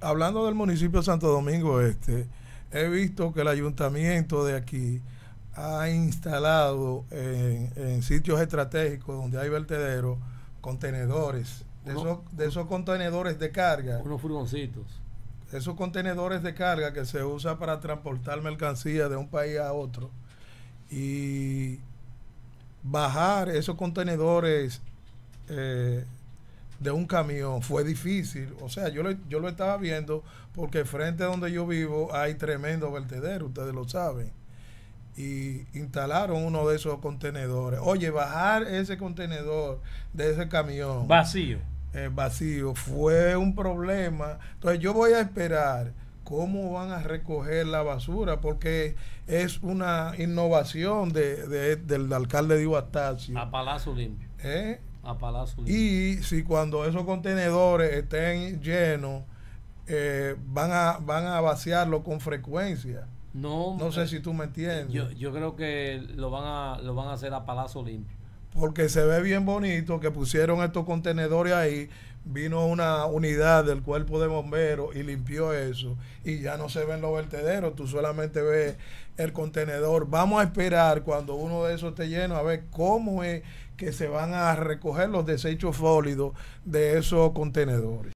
hablando del municipio de Santo Domingo Este, he visto que el ayuntamiento de aquí ha instalado en, sitios estratégicos donde hay vertederos contenedores. De, esos, contenedores de carga. Unos furgoncitos. Esos contenedores de carga que se usa para transportar mercancía de un país a otro. Y bajar esos contenedores eh, de un camión fue difícil. O sea, yo lo, yo lo estaba viendo porque frente a donde yo vivo hay tremendo vertedero, ustedes lo saben. Y instalaron uno de esos contenedores. Oye, bajar ese contenedor de ese camión. Vacío. Eh, vacío fue un problema. Entonces yo voy a esperar cómo van a recoger la basura, porque es una innovación de, del alcalde de Iguatacio. A Palacio Limpio ¿Eh? A Y si cuando esos contenedores estén llenos, eh, van, a, van a vaciarlo con frecuencia. No, no sé eh, si tú me entiendes. Yo, creo que lo van a, lo van a hacer a palazo Limpio porque se ve bien bonito que pusieron estos contenedores ahí, vino una unidad del cuerpo de bomberos y limpió eso y ya no se ven los vertederos, tú solamente ves el contenedor. Vamos a esperar cuando uno de esos esté lleno a ver cómo es que se van a recoger los desechos sólidos de esos contenedores.